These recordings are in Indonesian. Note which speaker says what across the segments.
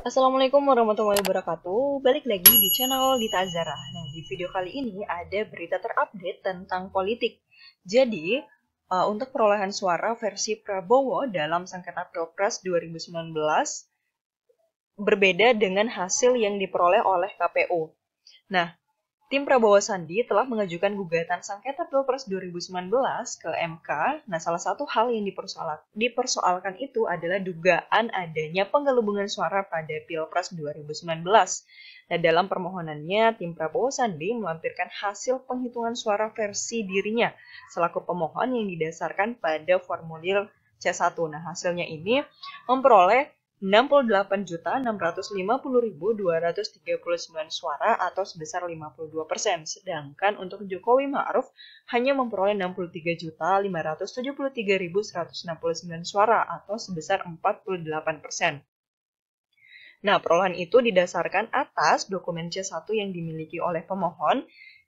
Speaker 1: Assalamualaikum warahmatullahi wabarakatuh. Balik lagi di channel Dita Azara. Nah, di video kali ini ada berita terupdate tentang politik. Jadi, uh, untuk perolehan suara versi Prabowo dalam sengketa Pilpres 2019 berbeda dengan hasil yang diperoleh oleh KPU. Nah, Tim Prabowo Sandi telah mengajukan gugatan sengketa Pilpres 2019 ke MK. Nah, salah satu hal yang dipersoalkan itu adalah dugaan adanya penggelubungan suara pada Pilpres 2019. Nah, dalam permohonannya, tim Prabowo Sandi melampirkan hasil penghitungan suara versi dirinya selaku pemohon yang didasarkan pada formulir C1. Nah, hasilnya ini memperoleh 68.650.239 suara atau sebesar 52 persen, sedangkan untuk Jokowi Ma'ruf hanya memperoleh 63.573.169 suara atau sebesar 48 persen. Nah, perolehan itu didasarkan atas dokumen C1 yang dimiliki oleh pemohon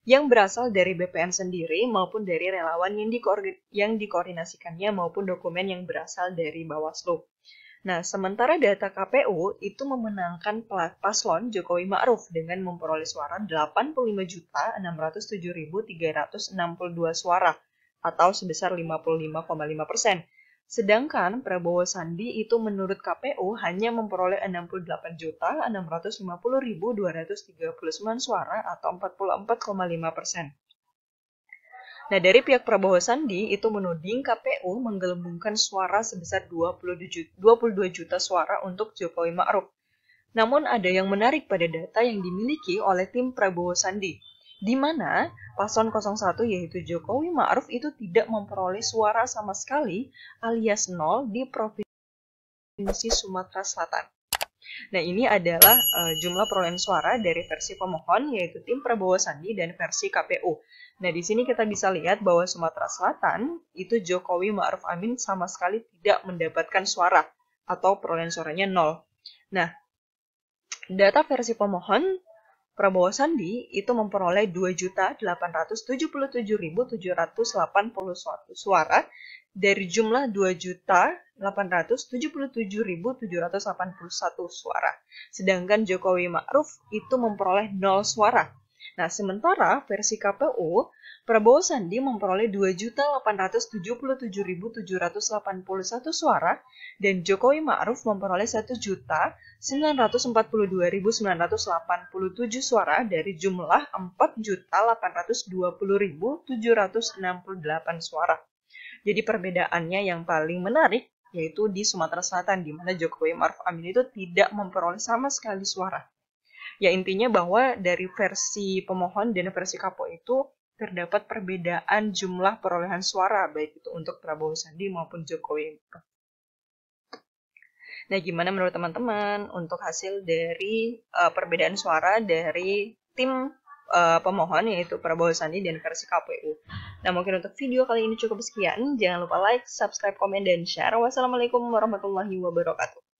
Speaker 1: yang berasal dari BPN sendiri maupun dari relawan yang, dikoordinasikannya maupun dokumen yang berasal dari Bawaslu. Nah, sementara data KPU itu memenangkan paslon Jokowi Ma'ruf dengan memperoleh suara 85.607.362 suara atau sebesar 55,5 persen. Sedangkan Prabowo Sandi itu menurut KPU hanya memperoleh 68.650.239 suara atau 44,5 persen. Nah, dari pihak Prabowo Sandi itu menuding KPU menggelembungkan suara sebesar 22 juta suara untuk Jokowi Ma'ruf. Namun ada yang menarik pada data yang dimiliki oleh tim Prabowo Sandi, di mana paslon 01 yaitu Jokowi Ma'ruf itu tidak memperoleh suara sama sekali alias nol di Provinsi Sumatera Selatan. Nah, ini adalah uh, jumlah perolehan suara dari versi pemohon, yaitu tim Prabowo Sandi dan versi KPU. Nah, di sini kita bisa lihat bahwa Sumatera Selatan itu Jokowi Ma'ruf Amin sama sekali tidak mendapatkan suara atau perolehan suaranya nol. Nah, data versi pemohon Prabowo Sandi itu memperoleh 2.877.781 suara dari jumlah 2.877.781 suara. Sedangkan Jokowi Ma'ruf itu memperoleh 0 suara. Nah, sementara versi KPU, Prabowo Sandi memperoleh 2.877.781 suara dan Jokowi Ma'ruf memperoleh 1.942.987 suara dari jumlah 4.820.768 suara. Jadi perbedaannya yang paling menarik yaitu di Sumatera Selatan, di mana Jokowi Maruf Amin itu tidak memperoleh sama sekali suara. Ya intinya bahwa dari versi pemohon dan versi Kapo itu terdapat perbedaan jumlah perolehan suara, baik itu untuk Prabowo Sandi maupun Jokowi Nah, gimana menurut teman-teman untuk hasil dari uh, perbedaan suara dari tim uh, pemohon yaitu Prabowo Sandi dan versi KPU. Nah mungkin untuk video kali ini cukup sekian. Jangan lupa like, subscribe, komen, dan share. Wassalamualaikum warahmatullahi wabarakatuh.